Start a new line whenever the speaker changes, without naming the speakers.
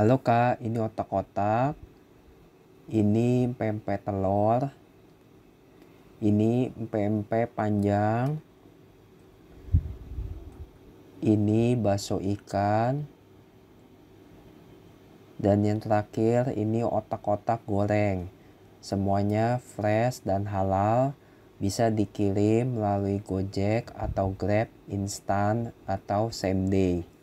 Halo kak, ini otak-otak. Ini pempek telur. Ini pempek panjang. Ini bakso ikan. Dan yang terakhir ini otak-otak goreng. Semuanya fresh dan halal. Bisa dikirim melalui Gojek atau Grab instan atau same day.